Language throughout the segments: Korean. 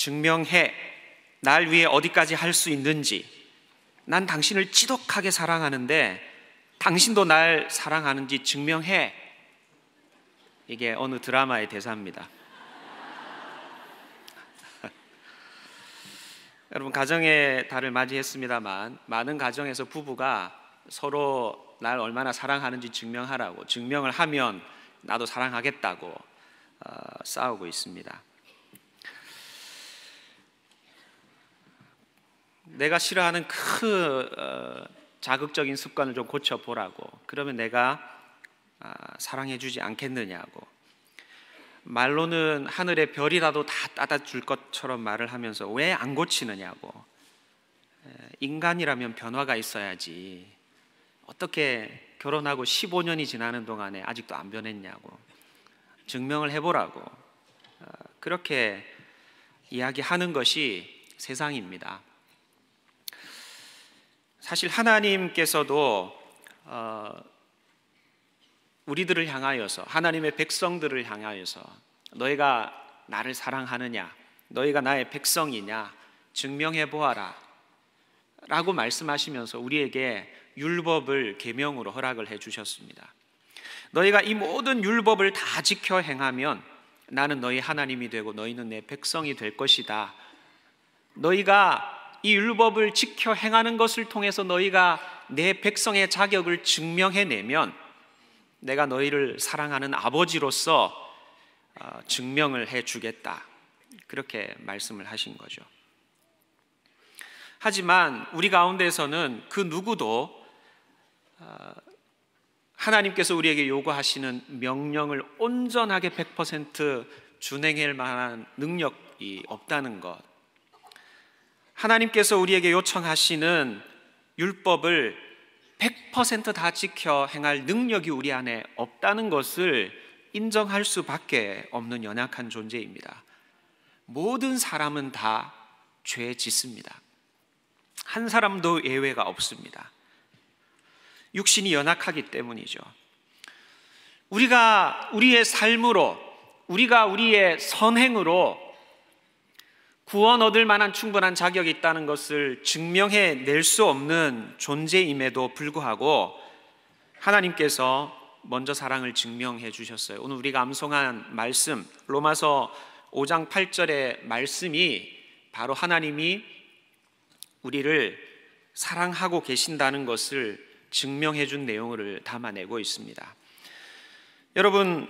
증명해 날 위해 어디까지 할 수 있는지 난 당신을 지독하게 사랑하는데 당신도 날 사랑하는지 증명해 이게 어느 드라마의 대사입니다. 여러분 가정의 달을 맞이했습니다만 많은 가정에서 부부가 서로 날 얼마나 사랑하는지 증명하라고 증명을 하면 나도 사랑하겠다고 어, 싸우고 있습니다. 내가 싫어하는 그 어, 자극적인 습관을 좀 고쳐보라고. 그러면 내가 아, 사랑해주지 않겠느냐고. 말로는 하늘의 별이라도 다 따다 줄 것처럼 말을 하면서 왜 안 고치느냐고. 인간이라면 변화가 있어야지. 어떻게 결혼하고 15년이 지나는 동안에 아직도 안 변했냐고. 증명을 해보라고. 어, 그렇게 이야기하는 것이 세상입니다. 사실 하나님께서도 어, 우리들을 향하여서 하나님의 백성들을 향하여서 너희가 나를 사랑하느냐, 너희가 나의 백성이냐 증명해 보아라라고 말씀하시면서 우리에게 율법을 계명으로 허락을 해 주셨습니다. 너희가 이 모든 율법을 다 지켜 행하면 나는 너희 하나님이 되고 너희는 내 백성이 될 것이다. 너희가 이 율법을 지켜 행하는 것을 통해서 너희가 내 백성의 자격을 증명해내면 내가 너희를 사랑하는 아버지로서 어, 증명을 해주겠다. 그렇게 말씀을 하신 거죠. 하지만 우리 가운데서는그 누구도 어, 하나님께서 우리에게 요구하시는 명령을 온전하게 100% 준행할 만한 능력이 없다는 것. 하나님께서 우리에게 요청하시는 율법을 100%다 지켜 행할 능력이 우리 안에 없다는 것을 인정할 수밖에 없는 연약한 존재입니다. 모든 사람은 다 죄 짓습니다. 한 사람도 예외가 없습니다. 육신이 연약하기 때문이죠. 우리가 우리의 삶으로, 우리가 우리의 선행으로 구원 얻을 만한 충분한 자격이 있다는 것을 증명해 낼 수 없는 존재임에도 불구하고 하나님께서 먼저 사랑을 증명해 주셨어요. 오늘 우리가 암송한 말씀 로마서 5장 8절의 말씀이 바로 하나님이 우리를 사랑하고 계신다는 것을 증명해 준 내용을 담아내고 있습니다. 여러분,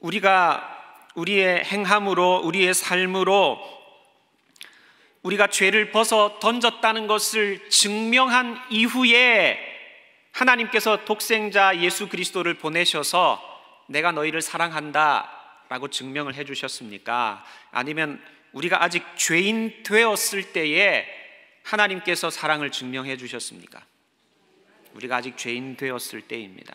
우리가 우리의 행함으로 우리의 삶으로 우리가 죄를 벗어 던졌다는 것을 증명한 이후에 하나님께서 독생자 예수 그리스도를 보내셔서 내가 너희를 사랑한다 라고 증명을 해 주셨습니까? 아니면 우리가 아직 죄인 되었을 때에 하나님께서 사랑을 증명해 주셨습니까? 우리가 아직 죄인 되었을 때입니다.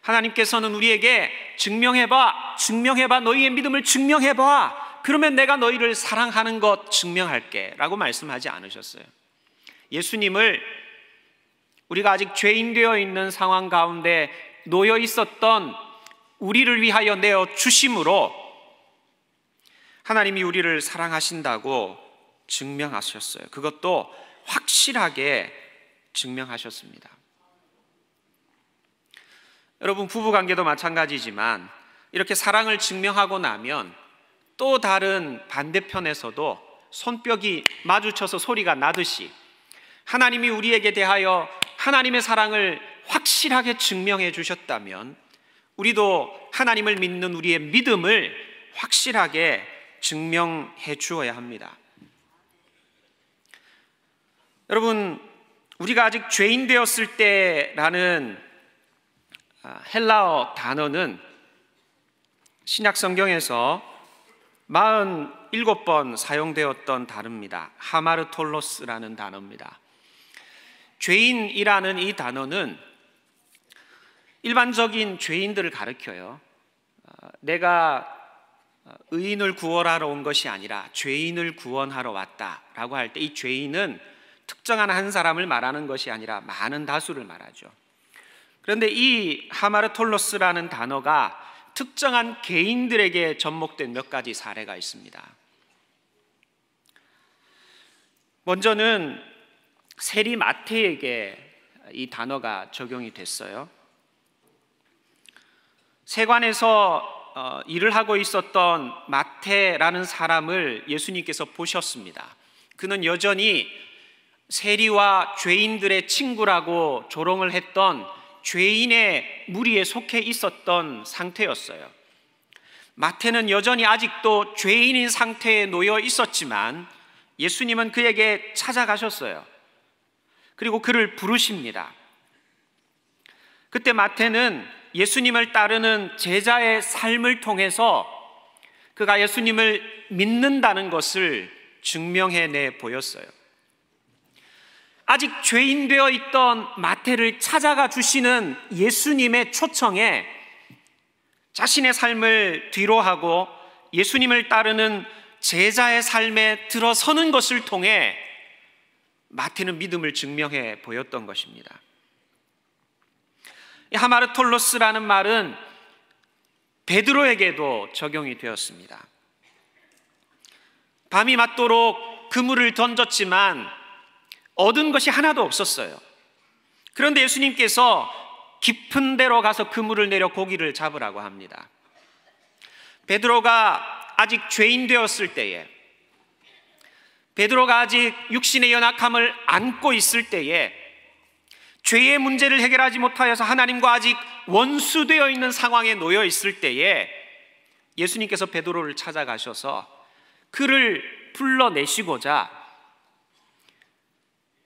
하나님께서는 우리에게 증명해봐, 증명해봐, 너희의 믿음을 증명해봐 그러면 내가 너희를 사랑하는 것 증명할게 라고 말씀하지 않으셨어요. 예수님을 우리가 아직 죄인되어 있는 상황 가운데 놓여 있었던 우리를 위하여 내어 주심으로 하나님이 우리를 사랑하신다고 증명하셨어요. 그것도 확실하게 증명하셨습니다. 여러분, 부부 관계도 마찬가지지만 이렇게 사랑을 증명하고 나면 또 다른 반대편에서도 손뼉이 마주쳐서 소리가 나듯이 하나님이 우리에게 대하여 하나님의 사랑을 확실하게 증명해 주셨다면 우리도 하나님을 믿는 우리의 믿음을 확실하게 증명해 주어야 합니다. 여러분, 우리가 아직 죄인 되었을 때라는 아, 헬라어 단어는 신약 성경에서 47번 사용되었던 단어입니다. 하마르톨로스라는 단어입니다. 죄인이라는 이 단어는 일반적인 죄인들을 가르켜요. 어, 내가 의인을 구원하러 온 것이 아니라 죄인을 구원하러 왔다라고 할 때 이 죄인은 특정한 한 사람을 말하는 것이 아니라 많은 다수를 말하죠. 그런데 이 하마르톨로스라는 단어가 특정한 개인들에게 접목된 몇 가지 사례가 있습니다. 먼저는 세리 마태에게 이 단어가 적용이 됐어요. 세관에서 어, 일을 하고 있었던 마태라는 사람을 예수님께서 보셨습니다. 그는 여전히 세리와 죄인들의 친구라고 조롱을 했던 죄인의 무리에 속해 있었던 상태였어요. 마태는 여전히 아직도 죄인인 상태에 놓여 있었지만 예수님은 그에게 찾아가셨어요. 그리고 그를 부르십니다. 그때 마태는 예수님을 따르는 제자의 삶을 통해서 그가 예수님을 믿는다는 것을 증명해 내 보였어요. 아직 죄인 되어 있던 마태를 찾아가 주시는 예수님의 초청에 자신의 삶을 뒤로하고 예수님을 따르는 제자의 삶에 들어서는 것을 통해 마태는 믿음을 증명해 보였던 것입니다. 하마르톨로스라는 말은 베드로에게도 적용이 되었습니다. 밤이 맞도록 그물을 던졌지만 얻은 것이 하나도 없었어요. 그런데 예수님께서 깊은 데로 가서 그물을 내려 고기를 잡으라고 합니다. 베드로가 아직 죄인 되었을 때에 베드로가 아직 육신의 연약함을 안고 있을 때에 죄의 문제를 해결하지 못하여서 하나님과 아직 원수되어 있는 상황에 놓여 있을 때에 예수님께서 베드로를 찾아가셔서 그를 불러내시고자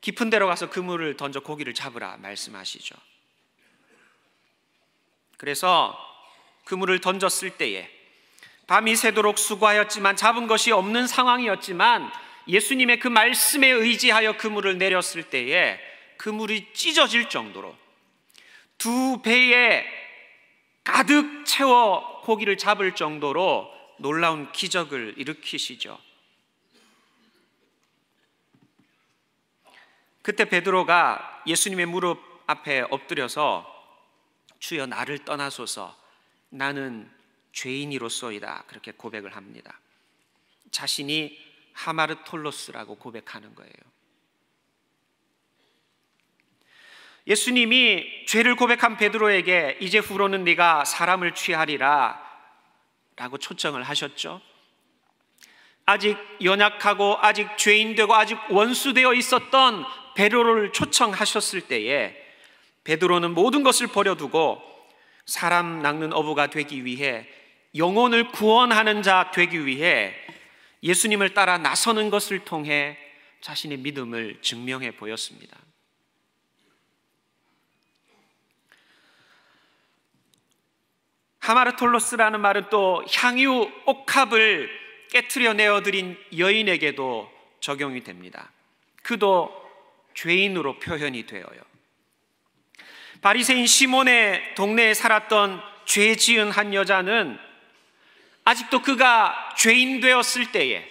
깊은 데로 가서 그물을 던져 고기를 잡으라 말씀하시죠. 그래서 그물을 던졌을 때에 밤이 새도록 수고하였지만 잡은 것이 없는 상황이었지만 예수님의 그 말씀에 의지하여 그물을 내렸을 때에 그물이 찢어질 정도로 두 배에 가득 채워 고기를 잡을 정도로 놀라운 기적을 일으키시죠. 그때 베드로가 예수님의 무릎 앞에 엎드려서 주여 나를 떠나소서 나는 죄인이로소이다 그렇게 고백을 합니다. 자신이 하마르톨로스라고 고백하는 거예요. 예수님이 죄를 고백한 베드로에게 이제 후로는 네가 사람을 취하리라 라고 초청을 하셨죠. 아직 연약하고 아직 죄인 되고 아직 원수 되어 있었던 배로를 초청하셨을 때에 베드로는 모든 것을 버려두고 사람 낚는 어부가 되기 위해 영혼을 구원하는 자 되기 위해 예수님을 따라 나서는 것을 통해 자신의 믿음을 증명해 보였습니다. 하마르톨로스라는 말은 또 향유 옥합을 깨트려 내어드린 여인에게도 적용이 됩니다. 그도 죄인으로 표현이 되어요. 바리새인 시몬의 동네에 살았던 죄 지은 한 여자는 아직도 그가 죄인 되었을 때에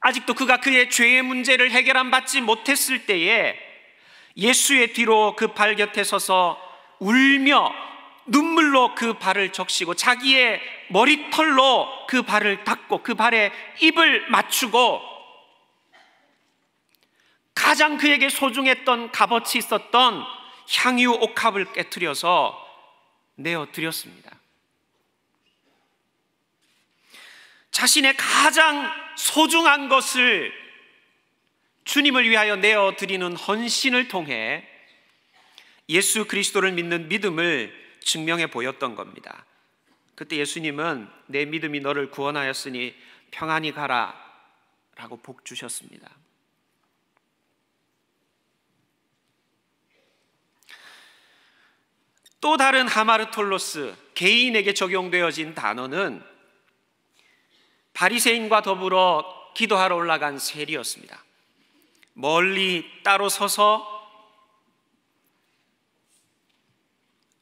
아직도 그가 그의 죄의 문제를 해결한 받지 못했을 때에 예수의 뒤로 그 발 곁에 서서 울며 눈물로 그 발을 적시고 자기의 머리털로 그 발을 닦고 그 발에 입을 맞추고 가장 그에게 소중했던 값어치 있었던 향유 옥합을 깨뜨려서 내어 드렸습니다. 자신의 가장 소중한 것을 주님을 위하여 내어 드리는 헌신을 통해 예수 그리스도를 믿는 믿음을 증명해 보였던 겁니다. 그때 예수님은 내 믿음이 너를 구원하였으니 평안히 가라 라고 복 주셨습니다. 또 다른 하마르톨로스 개인에게 적용되어진 단어는 바리새인과 더불어 기도하러 올라간 세리였습니다. 멀리 따로 서서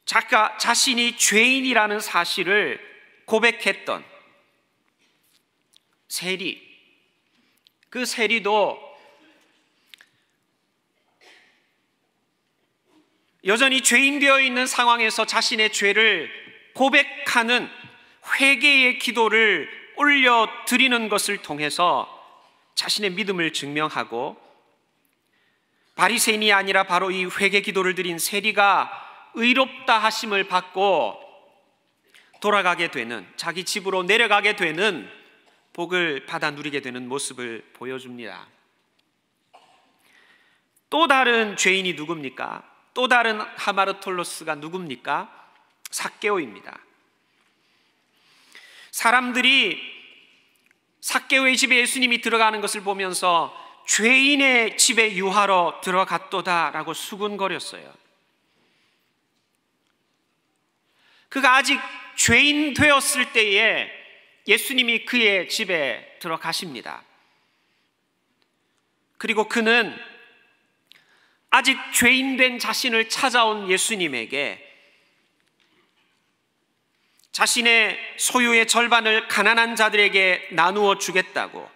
자가 자신이 죄인이라는 사실을 고백했던 세리 그 세리도 여전히 죄인 되어 있는 상황에서 자신의 죄를 고백하는 회개의 기도를 올려 드리는 것을 통해서 자신의 믿음을 증명하고 바리새인이 아니라 바로 이 회개 기도를 드린 세리가 의롭다 하심을 받고 돌아가게 되는 자기 집으로 내려가게 되는 복을 받아 누리게 되는 모습을 보여줍니다. 또 다른 죄인이 누굽니까? 또 다른 하마르톨로스가 누굽니까? 사케오입니다. 사람들이 사케오의 집에 예수님이 들어가는 것을 보면서 죄인의 집에 유하러 들어갔도다라고 수군거렸어요. 그가 아직 죄인 되었을 때에 예수님이 그의 집에 들어가십니다. 그리고 그는 아직 죄인된 자신을 찾아온 예수님에게 자신의 소유의 절반을 가난한 자들에게 나누어 주겠다고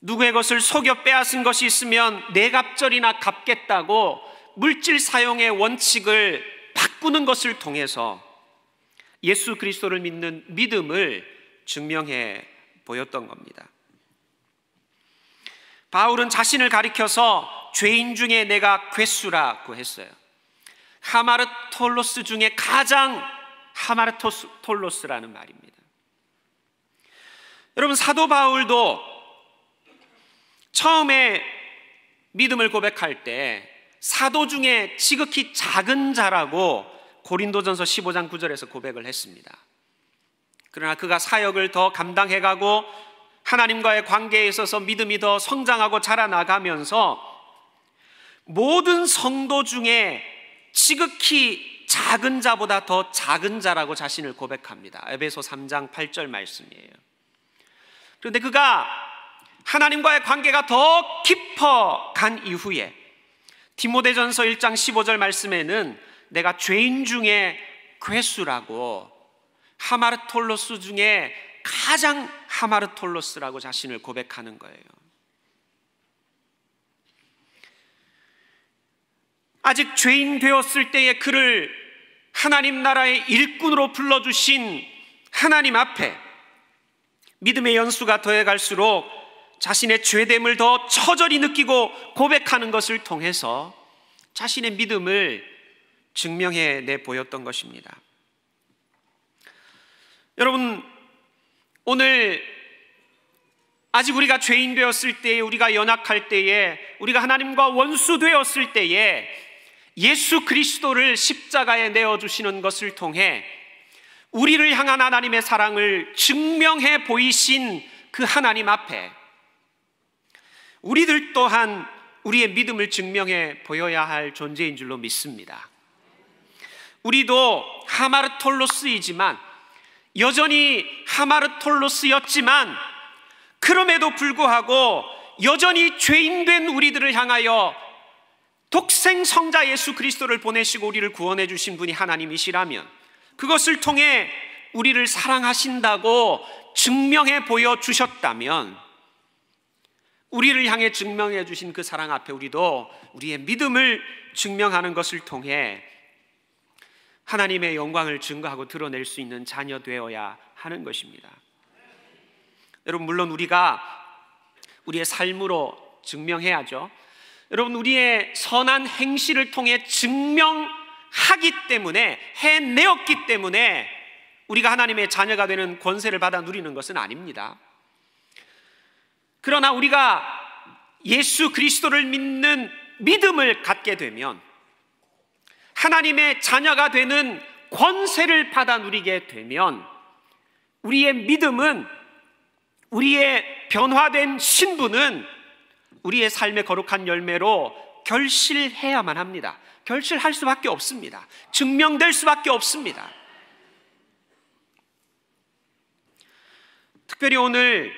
누구의 것을 속여 빼앗은 것이 있으면 내 갑절이나 갚겠다고 물질 사용의 원칙을 바꾸는 것을 통해서 예수 그리스도를 믿는 믿음을 증명해 보였던 겁니다. 바울은 자신을 가리켜서 죄인 중에 내가 괴수라고 했어요. 하마르톨로스 중에 가장 하마르톨로스라는 말입니다. 여러분 사도 바울도 처음에 믿음을 고백할 때 사도 중에 지극히 작은 자라고 고린도전서 15장 9절에서 고백을 했습니다. 그러나 그가 사역을 더 감당해가고 하나님과의 관계에 있어서 믿음이 더 성장하고 자라나가면서 모든 성도 중에 지극히 작은 자보다 더 작은 자라고 자신을 고백합니다. 에베소 3장 8절 말씀이에요. 그런데 그가 하나님과의 관계가 더 깊어 간 이후에 디모데전서 1장 15절 말씀에는 내가 죄인 중에 괴수라고 하마르톨로스 중에 가장 하마르톨로스라고 자신을 고백하는 거예요. 아직 죄인 되었을 때의 그를 하나님 나라의 일꾼으로 불러주신 하나님 앞에 믿음의 연수가 더해갈수록 자신의 죄됨을 더 처절히 느끼고 고백하는 것을 통해서 자신의 믿음을 증명해 내 보였던 것입니다. 여러분, 오늘 아직 우리가 죄인 되었을 때에 우리가 연약할 때에 우리가 하나님과 원수 되었을 때에 예수 그리스도를 십자가에 내어 주시는 것을 통해 우리를 향한 하나님의 사랑을 증명해 보이신 그 하나님 앞에 우리들 또한 우리의 믿음을 증명해 보여야 할 존재인 줄로 믿습니다. 우리도 하마르톨로스이지만 여전히 하마르톨로스였지만 그럼에도 불구하고 여전히 죄인된 우리들을 향하여 독생 성자 예수 그리스도를 보내시고 우리를 구원해 주신 분이 하나님이시라면 그것을 통해 우리를 사랑하신다고 증명해 보여 주셨다면 우리를 향해 증명해 주신 그 사랑 앞에 우리도 우리의 믿음을 증명하는 것을 통해 하나님의 영광을 증거하고 드러낼 수 있는 자녀 되어야 하는 것입니다. 여러분 물론 우리가 우리의 삶으로 증명해야죠. 여러분 우리의 선한 행실을 통해 증명하기 때문에 해내었기 때문에 우리가 하나님의 자녀가 되는 권세를 받아 누리는 것은 아닙니다. 그러나 우리가 예수 그리스도를 믿는 믿음을 갖게 되면 하나님의 자녀가 되는 권세를 받아 누리게 되면 우리의 믿음은 우리의 변화된 신분은 우리의 삶의 거룩한 열매로 결실해야만 합니다. 결실할 수밖에 없습니다. 증명될 수밖에 없습니다. 특별히 오늘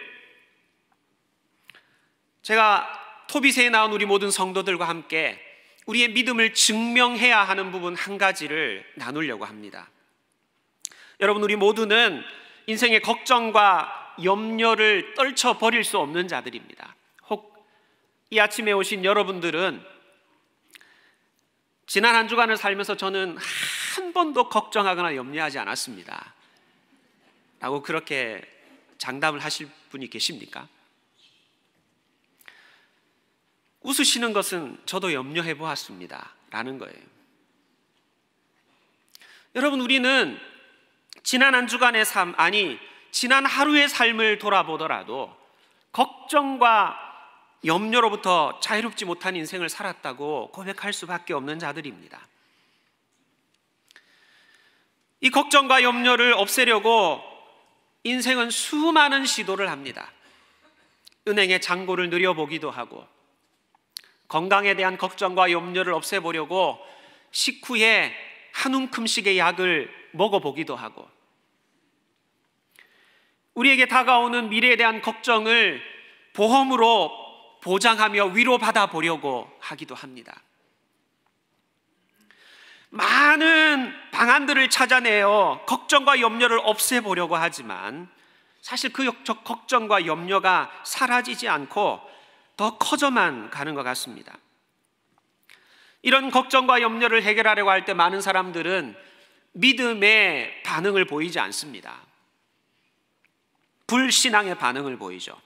제가 토비세에 나온 우리 모든 성도들과 함께 우리의 믿음을 증명해야 하는 부분 한 가지를 나누려고 합니다. 여러분, 우리 모두는 인생의 걱정과 염려를 떨쳐버릴 수 없는 자들입니다. 혹 이 아침에 오신 여러분들은 지난 한 주간을 살면서 저는 한 번도 걱정하거나 염려하지 않았습니다. 라고 그렇게 장담을 하실 분이 계십니까? 웃으시는 것은 저도 염려해 보았습니다. 라는 거예요. 여러분, 우리는 지난 한 주간의 삶, 아니, 지난 하루의 삶을 돌아보더라도 걱정과 염려로부터 자유롭지 못한 인생을 살았다고 고백할 수밖에 없는 자들입니다. 이 걱정과 염려를 없애려고 인생은 수많은 시도를 합니다. 은행의 잔고를 늘려보기도 하고 건강에 대한 걱정과 염려를 없애보려고 식후에 한 움큼씩의 약을 먹어보기도 하고 우리에게 다가오는 미래에 대한 걱정을 보험으로 보장하며 위로받아 보려고 하기도 합니다. 많은 방안들을 찾아내어 걱정과 염려를 없애보려고 하지만 사실 그 걱정과 염려가 사라지지 않고 더 커져만 가는 것 같습니다. 이런 걱정과 염려를 해결하려고 할 때 많은 사람들은 믿음의 반응을 보이지 않습니다. 불신앙의 반응을 보이죠.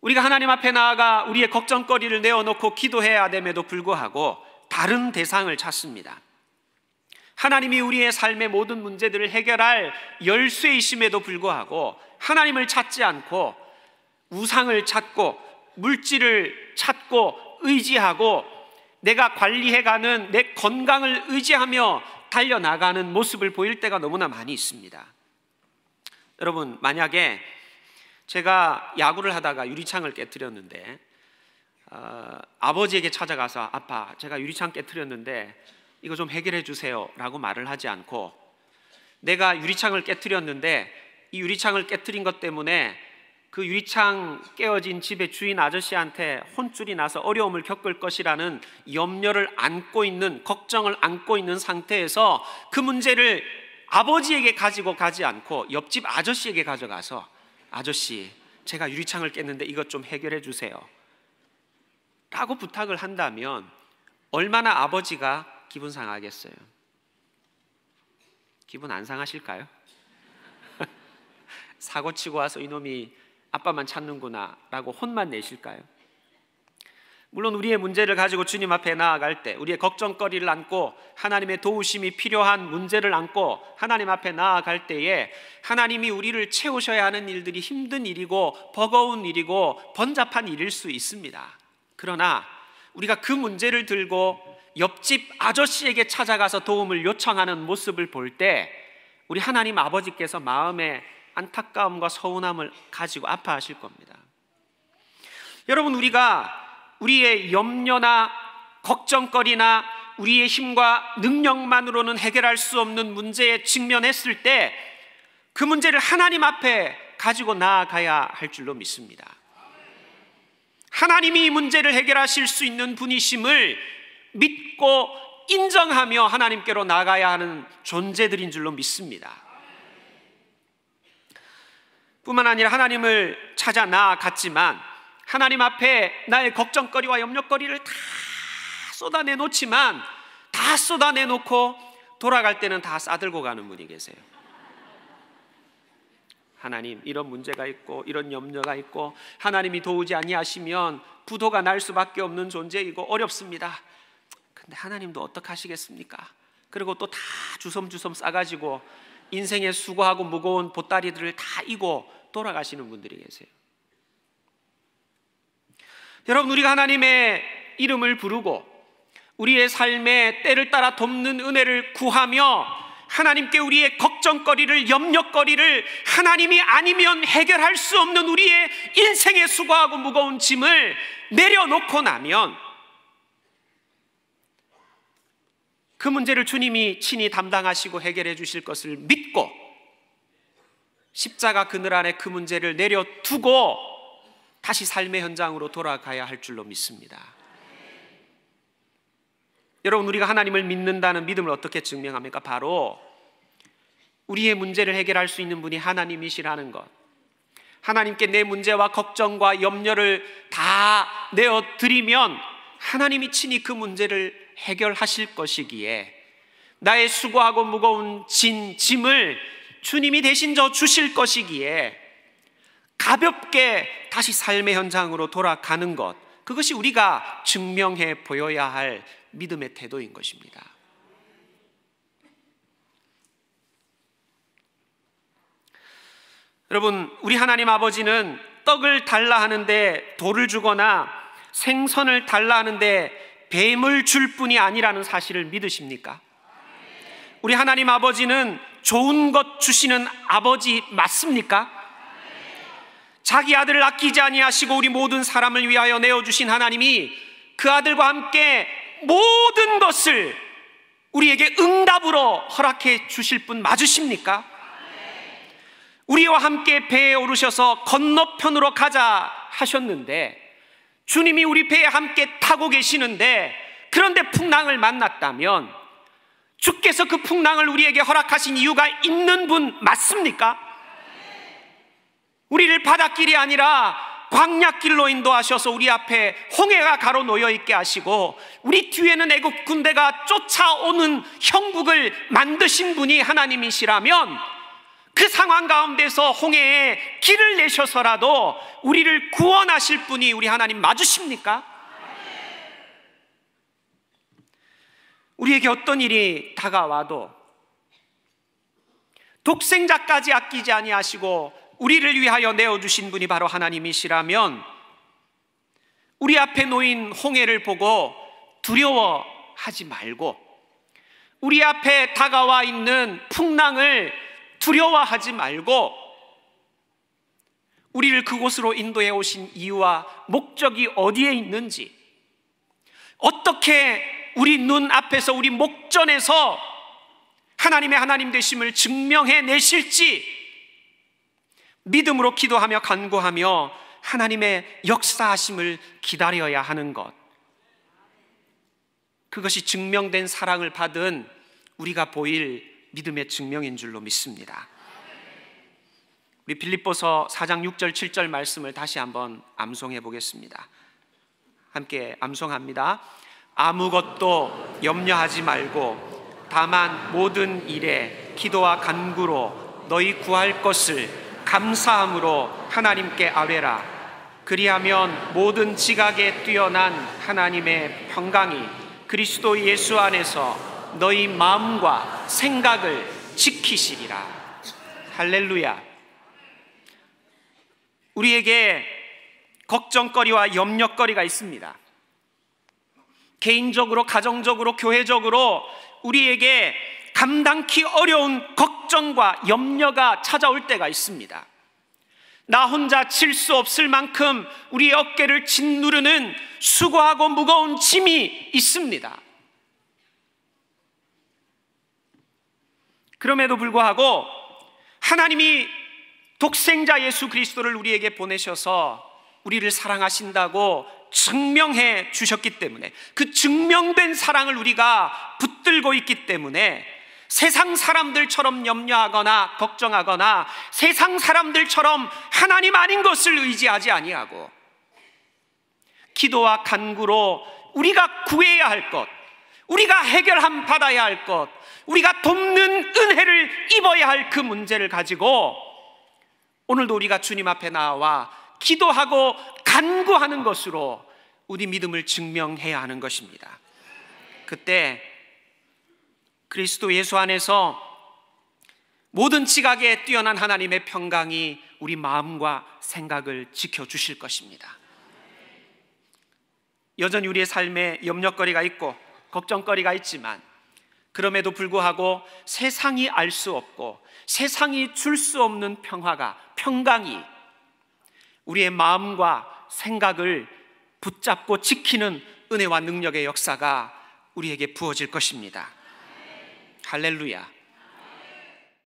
우리가 하나님 앞에 나아가 우리의 걱정거리를 내어놓고 기도해야 됨에도 불구하고 다른 대상을 찾습니다. 하나님이 우리의 삶의 모든 문제들을 해결할 열쇠이심에도 불구하고 하나님을 찾지 않고 우상을 찾고 물질을 찾고 의지하고 내가 관리해가는 내 건강을 의지하며 달려나가는 모습을 보일 때가 너무나 많이 있습니다. 여러분, 만약에 제가 야구를 하다가 유리창을 깨뜨렸는데 어, 아버지에게 찾아가서 아빠, 제가 유리창 깨뜨렸는데 이거 좀 해결해 주세요 라고 말을 하지 않고 내가 유리창을 깨뜨렸는데 이 유리창을 깨뜨린 것 때문에 그 유리창 깨어진 집의 주인 아저씨한테 혼쭐이 나서 어려움을 겪을 것이라는 염려를 안고 있는 걱정을 안고 있는 상태에서 그 문제를 아버지에게 가지고 가지 않고 옆집 아저씨에게 가져가서 아저씨 제가 유리창을 깼는데 이것 좀 해결해 주세요. 라고 부탁을 한다면 얼마나 아버지가 기분 상하겠어요? 기분 안 상하실까요? 사고 치고 와서 이놈이 아빠만 찾는구나라고 혼만 내실까요? 물론 우리의 문제를 가지고 주님 앞에 나아갈 때 우리의 걱정거리를 안고 하나님의 도우심이 필요한 문제를 안고 하나님 앞에 나아갈 때에 하나님이 우리를 채우셔야 하는 일들이 힘든 일이고 버거운 일이고 번잡한 일일 수 있습니다. 그러나 우리가 그 문제를 들고 옆집 아저씨에게 찾아가서 도움을 요청하는 모습을 볼 때 우리 하나님 아버지께서 마음에 안타까움과 서운함을 가지고 아파하실 겁니다. 여러분 우리가 우리의 염려나 걱정거리나 우리의 힘과 능력만으로는 해결할 수 없는 문제에 직면했을 때 그 문제를 하나님 앞에 가지고 나아가야 할 줄로 믿습니다. 하나님이 이 문제를 해결하실 수 있는 분이심을 믿고 인정하며 하나님께로 나가야 하는 존재들인 줄로 믿습니다. 뿐만 아니라 하나님을 찾아 나아갔지만 하나님 앞에 나의 걱정거리와 염려거리를 다 쏟아내 놓지만 다 쏟아내 놓고 돌아갈 때는 다 싸들고 가는 분이 계세요. 하나님 이런 문제가 있고 이런 염려가 있고 하나님이 도우지 아니하시면 부도가 날 수밖에 없는 존재이고 어렵습니다. 근데 하나님도 어떻 하시겠습니까? 그리고 또 다 주섬주섬 싸가지고 인생에 수고하고 무거운 보따리들을 다 이고 돌아가시는 분들이 계세요. 여러분, 우리가 하나님의 이름을 부르고 우리의 삶의 때를 따라 돕는 은혜를 구하며 하나님께 우리의 걱정거리를, 염려거리를 하나님이 아니면 해결할 수 없는 우리의 인생의 수고하고 무거운 짐을 내려놓고 나면 그 문제를 주님이 친히 담당하시고 해결해 주실 것을 믿고 십자가 그늘 안에 그 문제를 내려두고 다시 삶의 현장으로 돌아가야 할 줄로 믿습니다. 여러분 우리가 하나님을 믿는다는 믿음을 어떻게 증명합니까? 바로 우리의 문제를 해결할 수 있는 분이 하나님이시라는 것. 하나님께 내 문제와 걱정과 염려를 다 내어 드리면 하나님이 친히 그 문제를 해결하실 것이기에 나의 수고하고 무거운 진 짐을 주님이 대신 저 주실 것이기에 가볍게 다시 삶의 현장으로 돌아가는 것 그것이 우리가 증명해 보여야 할 믿음의 태도인 것입니다. 여러분, 우리 하나님 아버지는 떡을 달라 하는데 돌을 주거나 생선을 달라 하는데 뱀을 줄 뿐이 아니라는 사실을 믿으십니까? 우리 하나님 아버지는 좋은 것 주시는 아버지 맞습니까? 자기 아들을 아끼지 아니하시고 우리 모든 사람을 위하여 내어 주신 하나님이 그 아들과 함께 모든 것을 우리에게 응답으로 허락해 주실 분 맞으십니까? 우리와 함께 배에 오르셔서 건너편으로 가자 하셨는데 주님이 우리 배에 함께 타고 계시는데 그런데 풍랑을 만났다면 주께서 그 풍랑을 우리에게 허락하신 이유가 있는 분 맞습니까? 우리를 바닷길이 아니라 광약길로 인도하셔서 우리 앞에 홍해가 가로 놓여 있게 하시고 우리 뒤에는 애굽 군대가 쫓아오는 형국을 만드신 분이 하나님이시라면 그 상황 가운데서 홍해에 길을 내셔서라도 우리를 구원하실 분이 우리 하나님 맞으십니까? 우리에게 어떤 일이 다가와도 독생자까지 아끼지 아니하시고 우리를 위하여 내어 주신 분이 바로 하나님이시라면 우리 앞에 놓인 홍해를 보고 두려워하지 말고 우리 앞에 다가와 있는 풍랑을 두려워하지 말고 우리를 그곳으로 인도해 오신 이유와 목적이 어디에 있는지 어떻게 우리 눈 앞에서 우리 목전에서 하나님의 하나님 되심을 증명해 내실지 믿음으로 기도하며 간구하며 하나님의 역사하심을 기다려야 하는 것. 그것이 증명된 사랑을 받은 우리가 보일 믿음의 증명인 줄로 믿습니다. 우리 빌립보서 4장 6절 7절 말씀을 다시 한번 암송해 보겠습니다. 함께 암송합니다. 아무것도 염려하지 말고 다만 모든 일에 기도와 간구로 너희 구할 것을 감사함으로 하나님께 아뢰라 그리하면 모든 지각에 뛰어난 하나님의 평강이 그리스도 예수 안에서 너희 마음과 생각을 지키시리라 할렐루야 우리에게 걱정거리와 염려거리가 있습니다 개인적으로, 가정적으로, 교회적으로 우리에게 감당키 어려운 걱정과 염려가 찾아올 때가 있습니다. 나 혼자 칠 수 없을 만큼 우리 어깨를 짓누르는 수고하고 무거운 짐이 있습니다. 그럼에도 불구하고 하나님이 독생자 예수 그리스도를 우리에게 보내셔서 우리를 사랑하신다고 증명해 주셨기 때문에 그 증명된 사랑을 우리가 붙들고 있기 때문에 세상 사람들처럼 염려하거나 걱정하거나 세상 사람들처럼 하나님 아닌 것을 의지하지 아니하고 기도와 간구로 우리가 구해야 할 것, 우리가 해결함 받아야 할 것, 우리가 돕는 은혜를 입어야 할 그 문제를 가지고 오늘도 우리가 주님 앞에 나와 기도하고 간구하는 것으로 우리 믿음을 증명해야 하는 것입니다. 그때 그리스도 예수 안에서 모든 지각에 뛰어난 하나님의 평강이 우리 마음과 생각을 지켜주실 것입니다. 여전히 우리의 삶에 염려거리가 있고 걱정거리가 있지만 그럼에도 불구하고 세상이 알 수 없고 세상이 줄 수 없는 평화가 평강이 우리의 마음과 생각을 붙잡고 지키는 은혜와 능력의 역사가 우리에게 부어질 것입니다. 할렐루야.